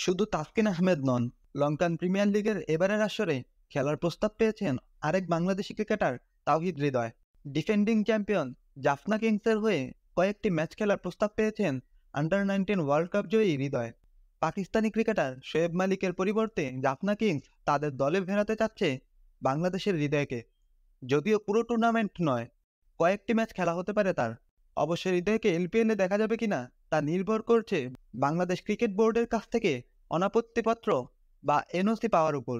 শুধু তাফকিন আহমেদ নন Lankan premier লিগের এবারের আসরে খেলার প্রস্তাব পেয়েছেন আরেক বাংলাদেশি ক্রিকেটার তাওহিদ হৃদয় ডিফেন্ডিং চ্যাম্পিয়ন জাফনা কিংসের হয়ে কয়েকটি ম্যাচ খেলার প্রস্তাব পেয়েছেন আন্ডার নাইনটিন ওয়ার্ল্ড কাপ জয়ী হৃদয় পাকিস্তানি ক্রিকেটার শোয়েব মালিকের পরিবর্তে জাফনা কিংস তাদের দলে ফেরাতে চাচ্ছে বাংলাদেশের হৃদয়কে যদিও পুরো টুর্নামেন্ট নয় কয়েকটি ম্যাচ খেলা হতে পারে তার অবশ্য হৃদয়কে এলপিএনে দেখা যাবে কিনা তা নির্ভর করছে বাংলাদেশ ক্রিকেট বোর্ডের কাছ থেকে অনাপত্তিপত্র বা এনওসি পাওয়ার উপর